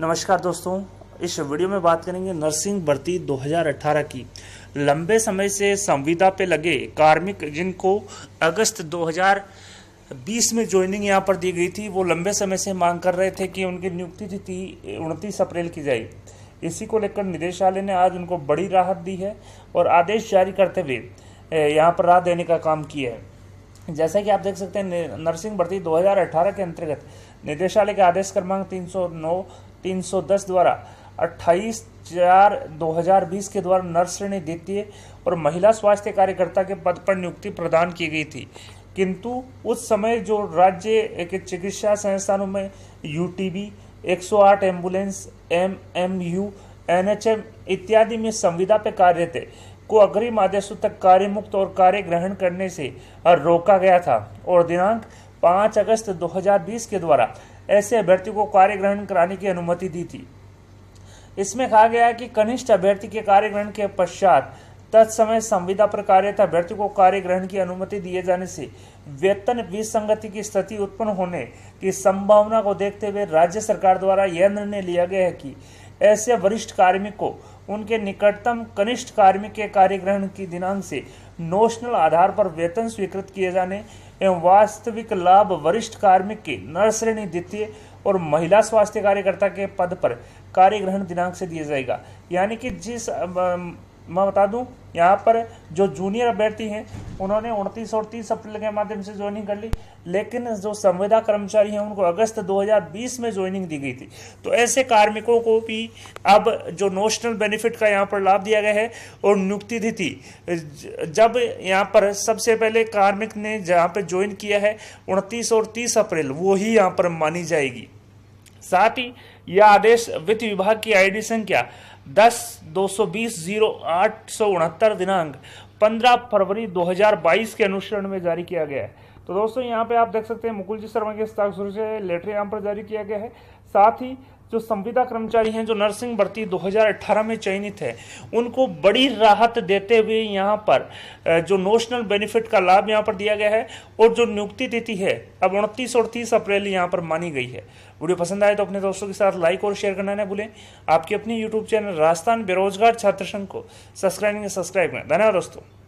नमस्कार दोस्तों इस वीडियो में बात करेंगे नर्सिंग भर्ती 2018 की लंबे समय से संविदा पे लगे कार्मिक जिनको अगस्त 2020 में ज्वाइनिंग यहां पर दी गई थी वो लंबे समय से मांग कर रहे थे कि उनकी नियुक्ति तिथि उनतीस अप्रैल की जाए इसी को लेकर निदेशालय ने आज उनको बड़ी राहत दी है और आदेश जारी करते हुए यहाँ पर राहत देने का काम किया है जैसा कि आप देख सकते हैं नर्सिंग भर्ती 2018 के अंतर्गत निदेशालय के आदेश क्रमांक 309 310 द्वारा 28 चार 2020 के द्वारा नर्स नर्सणी द्वितीय और महिला स्वास्थ्य कार्यकर्ता के पद पर नियुक्ति प्रदान की गई थी किंतु उस समय जो राज्य के चिकित्सा संस्थानों में U 108 ambulance M M U N H M इत्यादि में संविदा पे कार्य थे को अग्रिम आदेशों तक कार्य मुक्त और कार्य ग्रहण करने से रोका गया था और दिनांक 5 अगस्त 2020 के द्वारा ऐसे अभ्यर्थी को कार्य ग्रहण कराने की अनुमति दी थी इसमें कहा गया है कि कनिष्ठ अभ्यर्थी के कार्य ग्रहण के पश्चात तत्समय संविदा पर कार्यता अभ्यर्थी को कार्य ग्रहण की अनुमति दिए जाने से वेतन विसंगति की स्थिति उत्पन्न होने की संभावना को देखते हुए राज्य सरकार द्वारा यह निर्णय लिया गया है कि ऐसे वरिष्ठ कार्मिक को उनके निकटतम कनिष्ठ कार्मिक के कार्य ग्रहण की दिनांक से नोशनल आधार पर वेतन स्वीकृत किए जाने एवं वास्तविक लाभ वरिष्ठ कार्मिक के नर द्वितीय और महिला स्वास्थ्य कार्यकर्ता के पद पर कार्य ग्रहण दिनांक से दिया जाएगा यानी कि जिस मैं बता दूं यहाँ पर जो जूनियर अभ्यर्थी हैं उन्होंने उनतीस और तीस अप्रैल के माध्यम से ज्वाइनिंग कर ली लेकिन जो संविदा कर्मचारी हैं उनको अगस्त 2020 में ज्वाइनिंग दी गई थी तो ऐसे कार्मिकों को भी अब जो नोशनल बेनिफिट का यहाँ पर लाभ दिया गया है और नियुक्ति तिथि जब यहाँ पर सबसे पहले कार्मिक ने जहाँ पर ज्वाइन किया है उनतीस और तीस अप्रैल वो ही यहाँ पर मानी जाएगी साथ ही यह आदेश वित्त विभाग की आईडी संख्या दस दो सौ बीस जीरो आठ सौ उनहत्तर दिनांक पंद्रह फरवरी दो हजार बाईस के अनुसरण में जारी किया गया है तो दोस्तों यहाँ पे आप देख सकते हैं मुकुल जी शर्मा के हस्ताक्षर से लेटर यहाँ पर जारी किया गया है साथ ही जो संविदा कर्मचारी हैं जो नर्सिंग भर्ती 2018 में चयनित है उनको बड़ी राहत देते हुए यहाँ पर जो नोशनल बेनिफिट का लाभ यहाँ पर दिया गया है और जो नियुक्ति तिथि है अब उनतीस और तीस अप्रैल यहाँ पर मानी गई है वीडियो पसंद आए तो अपने दोस्तों के साथ लाइक और शेयर करना ना भूलें आपके अपने यूट्यूब चैनल राजस्थान बेरोजगार छात्र संघ को सब्सक्राइब सब्सक्राइब करें धन्यवाद दोस्तों